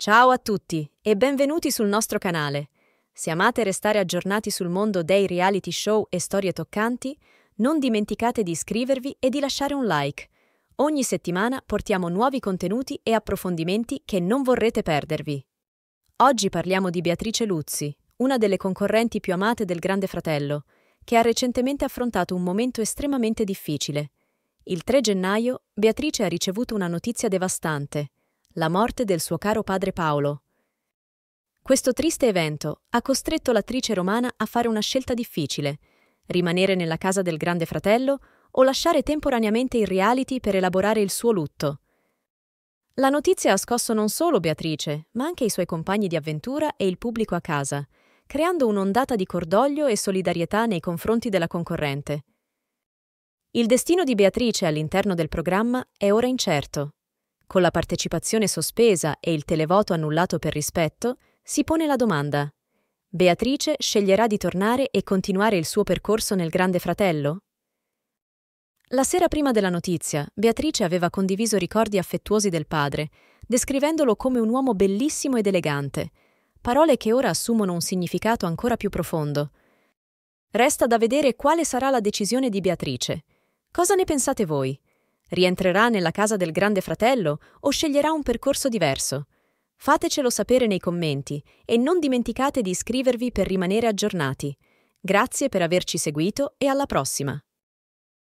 Ciao a tutti e benvenuti sul nostro canale. Se amate restare aggiornati sul mondo dei reality show e storie toccanti, non dimenticate di iscrivervi e di lasciare un like. Ogni settimana portiamo nuovi contenuti e approfondimenti che non vorrete perdervi. Oggi parliamo di Beatrice Luzzi, una delle concorrenti più amate del Grande Fratello, che ha recentemente affrontato un momento estremamente difficile. Il 3 gennaio Beatrice ha ricevuto una notizia devastante la morte del suo caro padre Paolo. Questo triste evento ha costretto l'attrice romana a fare una scelta difficile, rimanere nella casa del grande fratello o lasciare temporaneamente il reality per elaborare il suo lutto. La notizia ha scosso non solo Beatrice, ma anche i suoi compagni di avventura e il pubblico a casa, creando un'ondata di cordoglio e solidarietà nei confronti della concorrente. Il destino di Beatrice all'interno del programma è ora incerto con la partecipazione sospesa e il televoto annullato per rispetto, si pone la domanda Beatrice sceglierà di tornare e continuare il suo percorso nel Grande Fratello? La sera prima della notizia, Beatrice aveva condiviso ricordi affettuosi del padre, descrivendolo come un uomo bellissimo ed elegante, parole che ora assumono un significato ancora più profondo. Resta da vedere quale sarà la decisione di Beatrice. Cosa ne pensate voi? Rientrerà nella casa del grande fratello o sceglierà un percorso diverso? Fatecelo sapere nei commenti e non dimenticate di iscrivervi per rimanere aggiornati. Grazie per averci seguito e alla prossima!